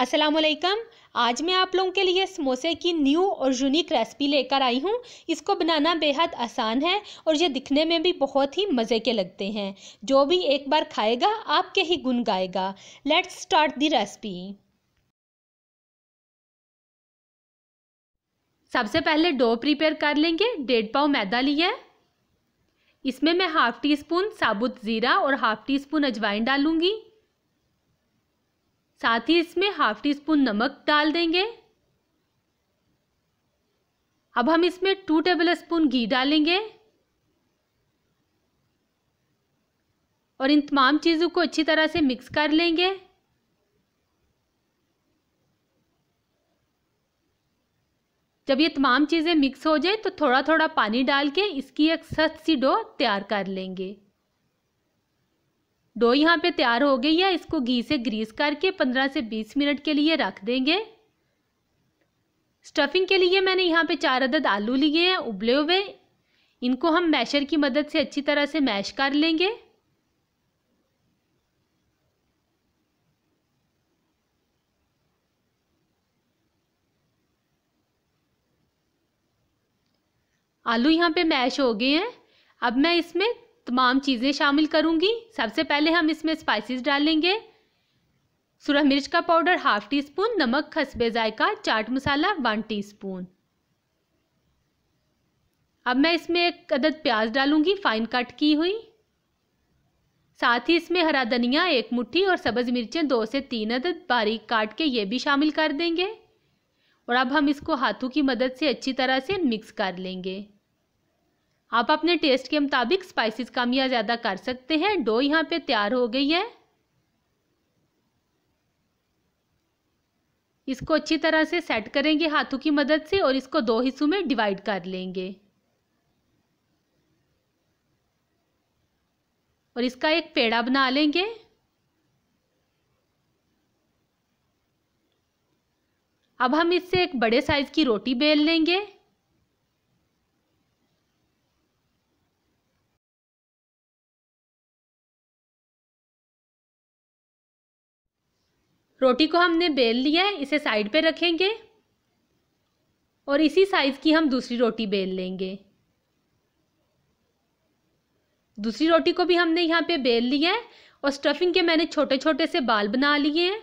असलम आज मैं आप लोगों के लिए समोसे की न्यू और यूनिक रेसिपी लेकर आई हूँ इसको बनाना बेहद आसान है और ये दिखने में भी बहुत ही मज़े के लगते हैं जो भी एक बार खाएगा आपके ही गुन गाएगा लेट्स स्टार्ट दी रेसिपी सबसे पहले डो प्रिपेयर कर लेंगे डेढ़ पाव मैदा लिया है इसमें मैं हाफ़ टी स्पून साबुत ज़ीरा और हाफ़ टी स्पून अजवाइन डालूंगी साथ ही इसमें हाफ टी स्पून नमक डाल देंगे अब हम इसमें टू टेबल स्पून घी डालेंगे और इन तमाम चीज़ों को अच्छी तरह से मिक्स कर लेंगे जब ये तमाम चीज़ें मिक्स हो जाए तो थोड़ा थोड़ा पानी डाल के इसकी एक सख्त सी डो तैयार कर लेंगे दो यहाँ पे तैयार हो गई है इसको घी से ग्रीस करके पंद्रह से बीस मिनट के लिए रख देंगे स्टफिंग के लिए मैंने यहाँ पे चार अदद आलू लिए हैं उबले हुए इनको हम मैशर की मदद से अच्छी तरह से मैश कर लेंगे आलू यहाँ पे मैश हो गए हैं अब मैं इसमें तमाम चीज़ें शामिल करूँगी सबसे पहले हम इसमें स्पाइसेस डालेंगे सुरह मिर्च का पाउडर हाफ टी स्पून नमक खसबे जायका चाट मसाला वन टी स्पून अब मैं इसमें एक अदद प्याज डालूंगी फाइन कट की हुई साथ ही इसमें हरा धनिया एक मुट्ठी और सब्ज़ मिर्चें दो से तीन अदद बारीक काट के ये भी शामिल कर देंगे और अब हम इसको हाथों की मदद से अच्छी तरह से मिक्स कर लेंगे आप अपने टेस्ट के मुताबिक स्पाइसेस कम या ज़्यादा कर सकते हैं डो यहाँ पे तैयार हो गई है इसको अच्छी तरह से सेट करेंगे हाथों की मदद से और इसको दो हिस्सों में डिवाइड कर लेंगे और इसका एक पेड़ा बना लेंगे अब हम इससे एक बड़े साइज़ की रोटी बेल लेंगे रोटी को हमने बेल लिया है इसे साइड पे रखेंगे और इसी साइज़ की हम दूसरी रोटी बेल लेंगे दूसरी रोटी को भी हमने यहाँ पे बेल लिया है और स्टफिंग के मैंने छोटे छोटे से बाल बना लिए हैं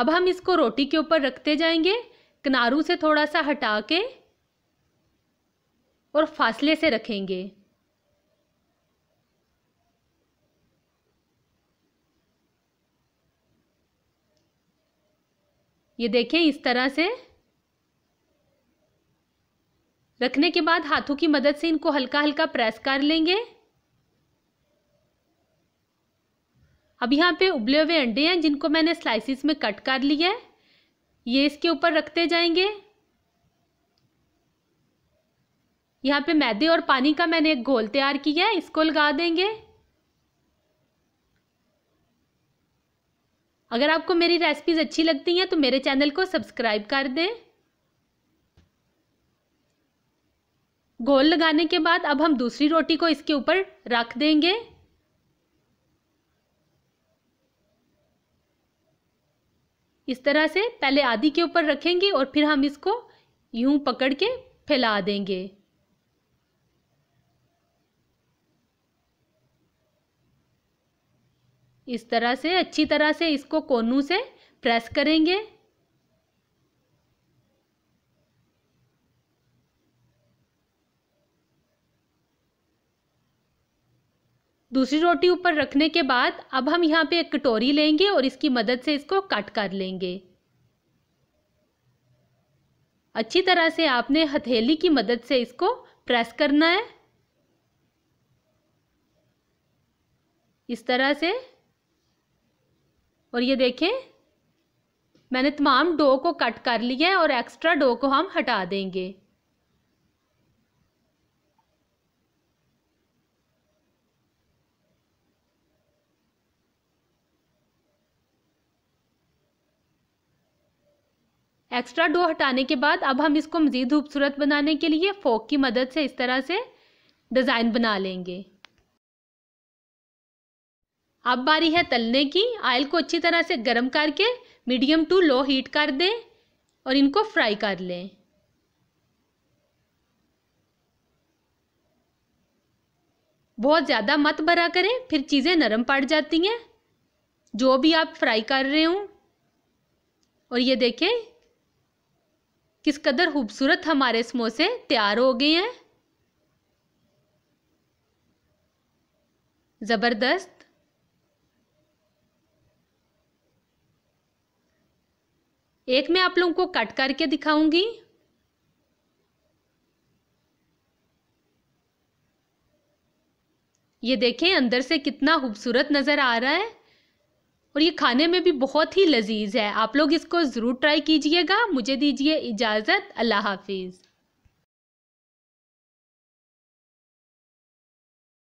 अब हम इसको रोटी के ऊपर रखते जाएंगे किनारों से थोड़ा सा हटा के और फासले से रखेंगे ये देखें इस तरह से रखने के बाद हाथों की मदद से इनको हल्का हल्का प्रेस कर लेंगे अब यहाँ पे उबले हुए अंडे हैं जिनको मैंने स्लाइसिस में कट कर लिया है ये इसके ऊपर रखते जाएंगे यहाँ पे मैदे और पानी का मैंने एक घोल तैयार किया है इसको लगा देंगे अगर आपको मेरी रेसिपीज़ अच्छी लगती हैं तो मेरे चैनल को सब्सक्राइब कर दें गोल लगाने के बाद अब हम दूसरी रोटी को इसके ऊपर रख देंगे इस तरह से पहले आधी के ऊपर रखेंगे और फिर हम इसको यूं पकड़ के फैला देंगे इस तरह से अच्छी तरह से इसको कोनू से प्रेस करेंगे दूसरी रोटी ऊपर रखने के बाद अब हम यहाँ पे एक कटोरी लेंगे और इसकी मदद से इसको कट कर लेंगे अच्छी तरह से आपने हथेली की मदद से इसको प्रेस करना है इस तरह से और ये देखें मैंने तमाम डो को कट कर लिया है और एक्स्ट्रा डो को हम हटा देंगे एक्स्ट्रा डो हटाने के बाद अब हम इसको मज़ीद खूबसूरत बनाने के लिए फोक की मदद से इस तरह से डिज़ाइन बना लेंगे अब बारी है तलने की आयल को अच्छी तरह से गर्म करके मीडियम टू लो हीट कर दें और इनको फ्राई कर लें बहुत ज़्यादा मत भरा करें फिर चीज़ें नरम पड़ जाती हैं जो भी आप फ्राई कर रहे हों और ये देखें किस कदर खूबसूरत हमारे समोसे तैयार हो गए हैं ज़बरदस्त एक मैं आप लोगों को कट करके दिखाऊंगी ये देखें अंदर से कितना खूबसूरत नज़र आ रहा है और ये खाने में भी बहुत ही लजीज है आप लोग इसको ज़रूर ट्राई कीजिएगा मुझे दीजिए इजाज़त अल्लाह हाफिज़